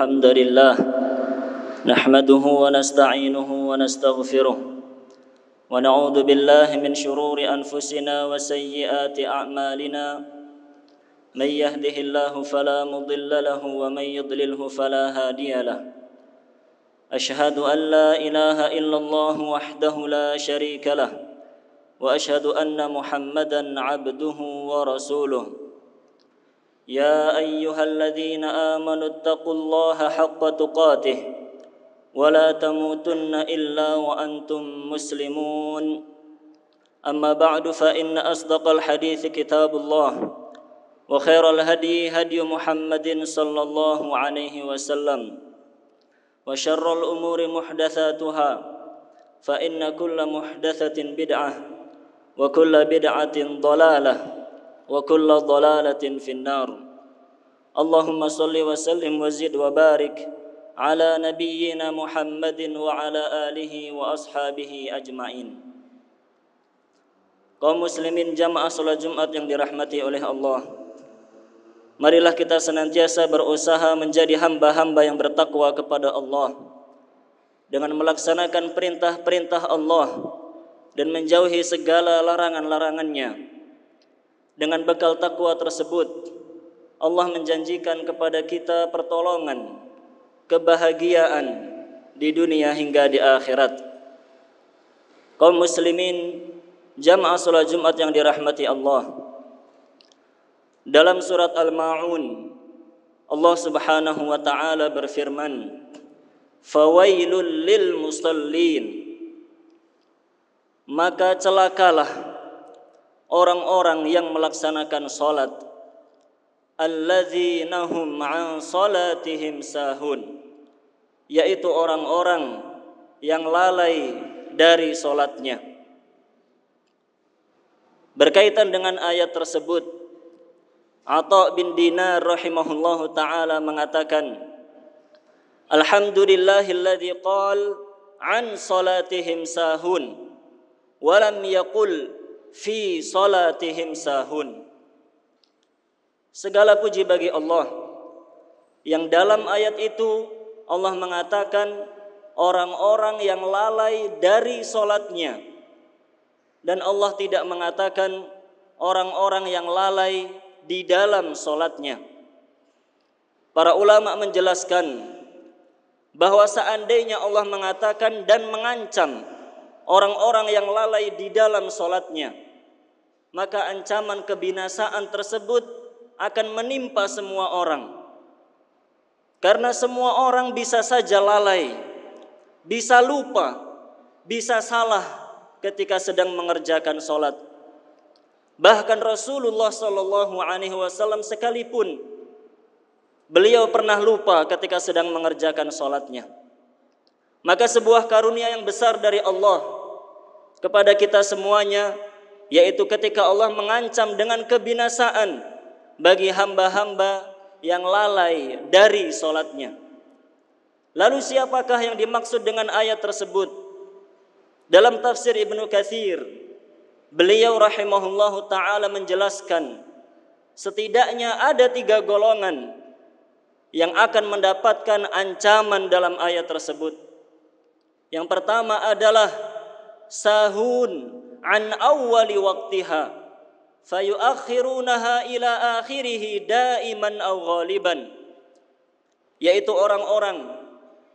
الحمد لله نحمده ونستعينه ونستغفره ونعوذ بالله من شرور أنفسنا وسيئات أعمالنا من يهده الله فلا مضل له ومن يضلله فلا هادي له أشهد أن لا إله إلا الله وحده لا شريك له وأشهد أن محمدا عبده ورسوله يا ايها الذين امنوا اتقوا الله حق تقاته ولا تموتن الا وانتم مسلمون اما بعد فان اصدق الحديث كتاب الله وخير الهدي هدي محمد صلى الله عليه وسلم وشر الامور محدثاتها فان كل محدثه بدعه وكل بدعه ضلاله وكل ضلالة في النار اللهم صل وسلم وزد وبارك على نبينا محمد وعلى آله وأصحابه أجمعين kaum muslimin jamaah sholat Jumat yang dirahmati oleh Allah Marilah kita senantiasa berusaha menjadi hamba-hamba yang bertakwa kepada Allah dengan melaksanakan perintah-perintah Allah dan menjauhi segala larangan-larangannya. Dengan bekal takwa tersebut, Allah menjanjikan kepada kita pertolongan, kebahagiaan di dunia hingga di akhirat. Kaum muslimin, jamaah sholat Jumat yang dirahmati Allah. Dalam surat Al-Maun, Allah Subhanahu wa taala berfirman, "Fawailul lil musallin." Maka celakalah orang-orang yang melaksanakan salat allazinahum an salatihim sahun yaitu orang-orang yang lalai dari salatnya berkaitan dengan ayat tersebut Atha bin Dinar rahimahullahu taala mengatakan Alhamdulillahilladzi qala an salatihim sahun walam yaqul fi salatihim sahun. Segala puji bagi Allah yang dalam ayat itu Allah mengatakan orang-orang yang lalai dari solatnya dan Allah tidak mengatakan orang-orang yang lalai di dalam solatnya. Para ulama menjelaskan bahwa seandainya Allah mengatakan dan mengancam orang-orang yang lalai di dalam solatnya, maka ancaman kebinasaan tersebut akan menimpa semua orang. Karena semua orang bisa saja lalai, bisa lupa, bisa salah ketika sedang mengerjakan solat. Bahkan Rasulullah Shallallahu Alaihi Wasallam sekalipun beliau pernah lupa ketika sedang mengerjakan solatnya. Maka sebuah karunia yang besar dari Allah kepada kita semuanya yaitu ketika Allah mengancam dengan kebinasaan bagi hamba-hamba yang lalai dari solatnya. Lalu siapakah yang dimaksud dengan ayat tersebut? Dalam tafsir Ibnu Katsir, beliau rahimahullah taala menjelaskan setidaknya ada tiga golongan yang akan mendapatkan ancaman dalam ayat tersebut. Yang pertama adalah sahun an awwali waqtiha fayuakhirunaha ila akhirih daiman aw ghaliban yaitu orang-orang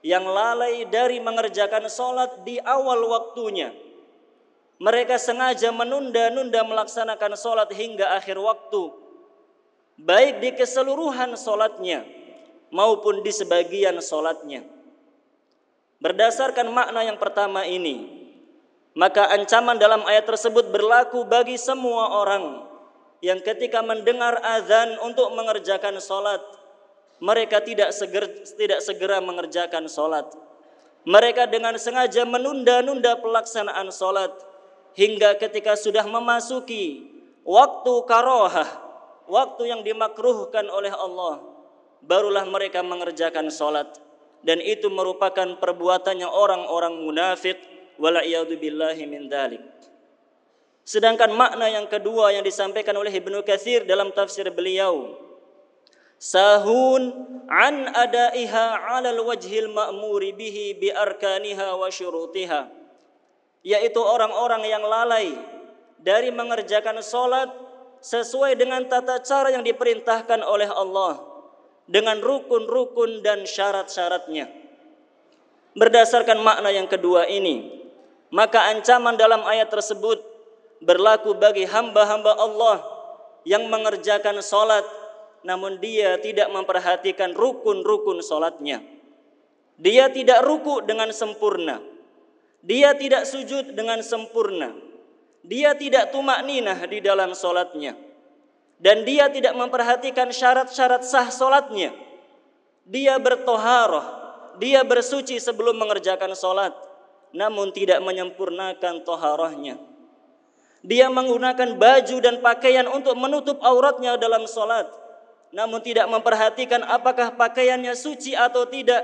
yang lalai dari mengerjakan solat di awal waktunya mereka sengaja menunda-nunda melaksanakan solat hingga akhir waktu baik di keseluruhan solatnya maupun di sebagian solatnya. berdasarkan makna yang pertama ini maka ancaman dalam ayat tersebut berlaku bagi semua orang yang ketika mendengar azan untuk mengerjakan salat mereka tidak seger, tidak segera mengerjakan salat mereka dengan sengaja menunda-nunda pelaksanaan salat hingga ketika sudah memasuki waktu karohah waktu yang dimakruhkan oleh Allah barulah mereka mengerjakan salat dan itu merupakan perbuatannya orang-orang munafik billahi min dalik. Sedangkan makna yang kedua yang disampaikan oleh Ibnu Katsir dalam tafsir beliau sahun an adaiha 'ala al-wajhil ma'muri bihi bi arkaniha wa syurutiha yaitu orang-orang yang lalai dari mengerjakan salat sesuai dengan tata cara yang diperintahkan oleh Allah dengan rukun-rukun dan syarat-syaratnya berdasarkan makna yang kedua ini maka ancaman dalam ayat tersebut berlaku bagi hamba-hamba Allah yang mengerjakan solat, namun dia tidak memperhatikan rukun-rukun solatnya. Dia tidak ruku dengan sempurna. Dia tidak sujud dengan sempurna. Dia tidak tumak ninah di dalam solatnya. Dan dia tidak memperhatikan syarat-syarat sah solatnya. Dia bertoharoh. Dia bersuci sebelum mengerjakan solat. namun tidak menyempurnakan toharahnya. Dia menggunakan baju dan pakaian untuk menutup auratnya dalam solat, namun tidak memperhatikan apakah pakaiannya suci atau tidak,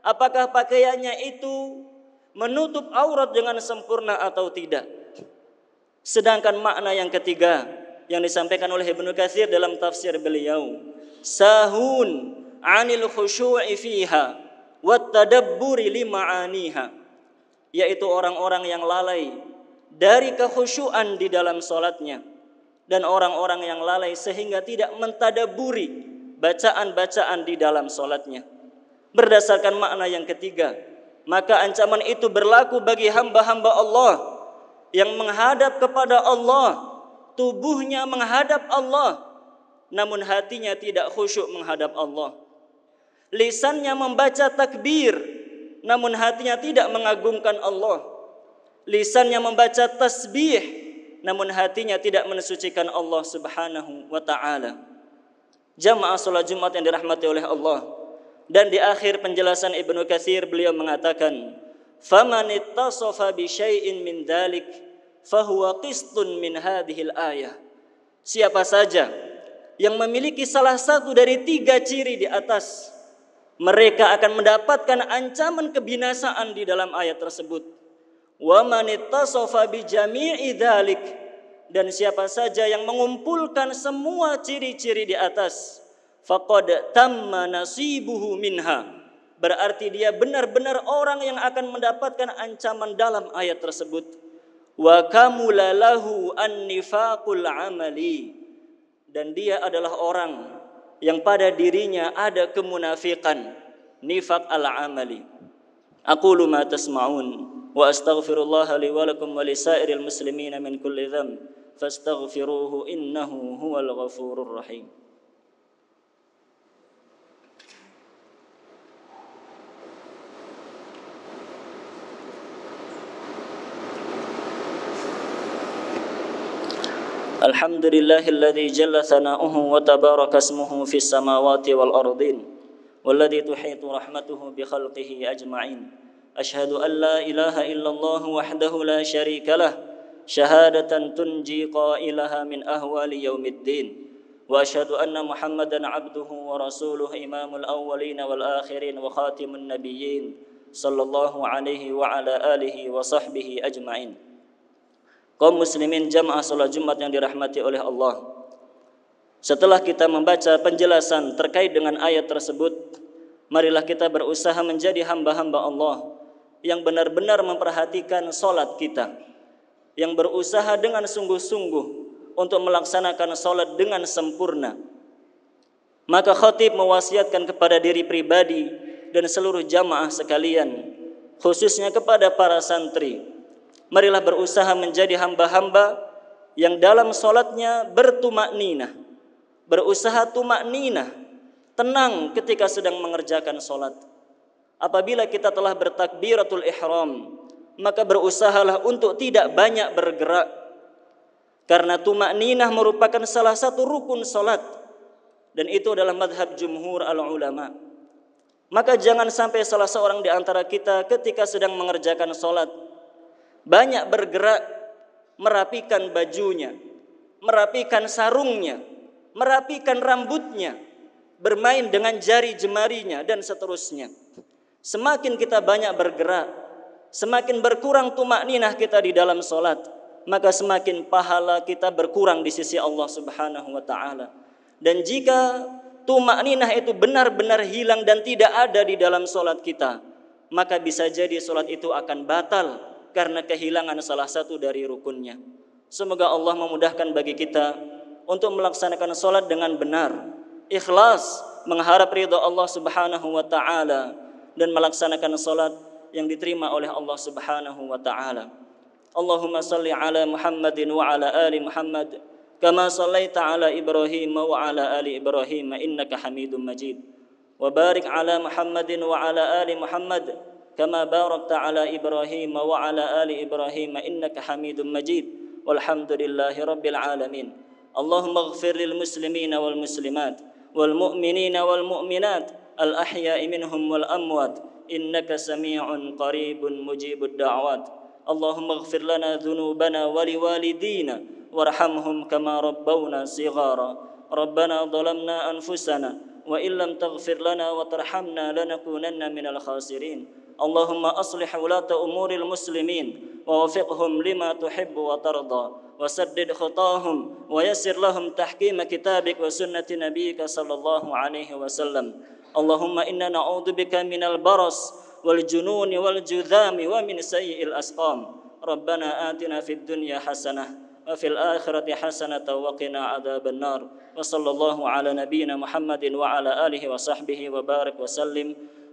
apakah pakaiannya itu menutup aurat dengan sempurna atau tidak. Sedangkan makna yang ketiga yang disampaikan oleh Ibnu Katsir dalam tafsir beliau, sahun anil khusyu'i fiha wa tadabburi li ma'aniha yaitu orang-orang yang lalai dari kekhusyuan di dalam solatnya dan orang-orang yang lalai sehingga tidak mentadaburi bacaan-bacaan di dalam solatnya. Berdasarkan makna yang ketiga, maka ancaman itu berlaku bagi hamba-hamba Allah yang menghadap kepada Allah, tubuhnya menghadap Allah, namun hatinya tidak khusyuk menghadap Allah. Lisannya membaca takbir, namun hatinya tidak mengagungkan Allah. Lisannya membaca tasbih namun hatinya tidak mensucikan Allah Subhanahu wa taala. Jamaah salat Jumat yang dirahmati oleh Allah. Dan di akhir penjelasan Ibnu Katsir beliau mengatakan, "Faman ittasafa bi syai'in min dalik fahuwa qistun min hadhil ayah." Siapa saja yang memiliki salah satu dari tiga ciri di atas, mereka akan mendapatkan ancaman kebinasaan di dalam ayat tersebut. Wa bi dan siapa saja yang mengumpulkan semua ciri-ciri di atas faqad tamma nasibuhu minha berarti dia benar-benar orang yang akan mendapatkan ancaman dalam ayat tersebut wa kamulalahu an nifakul amali dan dia adalah orang yang pada dirinya ada kemunafikan nifak al amali aku luma tasmaun wa astaghfirullah li wa lakum wa li sairil muslimin min kulli dhanb fastaghfiruhu innahu huwal ghafurur rahim الحمد لله الذي جل ثناؤه وتبارك اسمه في السماوات والأرضين والذي تحيط رحمته بخلقه أجمعين أشهد أن لا إله إلا الله وحده لا شريك له شهادة تنجي قائلها من أهوال يوم الدين وأشهد أن محمدا عبده ورسوله إمام الأولين والآخرين وخاتم النبيين صلى الله عليه وعلى آله وصحبه أجمعين kaum muslimin jamaah sholat Jumat yang dirahmati oleh Allah. Setelah kita membaca penjelasan terkait dengan ayat tersebut, marilah kita berusaha menjadi hamba-hamba Allah yang benar-benar memperhatikan sholat kita, yang berusaha dengan sungguh-sungguh untuk melaksanakan sholat dengan sempurna. Maka khatib mewasiatkan kepada diri pribadi dan seluruh jamaah sekalian, khususnya kepada para santri, marilah berusaha menjadi hamba-hamba yang dalam solatnya bertumak ninah, berusaha tumak ninah, tenang ketika sedang mengerjakan solat. Apabila kita telah bertakbiratul ihram, maka berusahalah untuk tidak banyak bergerak, karena tumak ninah merupakan salah satu rukun solat, dan itu adalah madhab jumhur al-ulama. Maka jangan sampai salah seorang di antara kita ketika sedang mengerjakan solat, banyak bergerak merapikan bajunya, merapikan sarungnya, merapikan rambutnya, bermain dengan jari jemarinya dan seterusnya. Semakin kita banyak bergerak, semakin berkurang tumak ninah kita di dalam solat, maka semakin pahala kita berkurang di sisi Allah Subhanahu wa taala. Dan jika tumak ninah itu benar-benar hilang dan tidak ada di dalam solat kita, maka bisa jadi solat itu akan batal karena kehilangan salah satu dari rukunnya. Semoga Allah memudahkan bagi kita untuk melaksanakan sholat dengan benar, ikhlas, mengharap ridho Allah Subhanahu wa Ta'ala, dan melaksanakan sholat yang diterima oleh Allah Subhanahu wa Ta'ala. Allahumma salli ala Muhammadin wa ala ali Muhammad kama sallaita ala Ibrahim wa ala ali Ibrahim innaka Hamidum Majid. Wa barik ala Muhammadin wa ala ali Muhammad كما باركت على إبراهيم وعلى آل إبراهيم إنك حميد مجيد والحمد لله رب العالمين اللهم اغفر للمسلمين والمسلمات والمؤمنين والمؤمنات الأحياء منهم والأموات إنك سميع قريب مجيب الدعوات اللهم اغفر لنا ذنوبنا ولوالدينا وارحمهم كما ربونا صغارا ربنا ظلمنا أنفسنا وإن لم تغفر لنا وترحمنا لنكونن من الخاسرين اللهم أصلح ولاة أمور المسلمين ووفقهم لما تحب وترضى وسدد خطاهم ويسر لهم تحكيم كتابك وسنة نبيك صلى الله عليه وسلم اللهم إنا نعوذ بك من البرص والجنون والجذام ومن سيء الأسقام ربنا آتنا في الدنيا حسنة وفي الآخرة حسنة وقنا عذاب النار وصلى الله على نبينا محمد وعلى آله وصحبه وبارك وسلم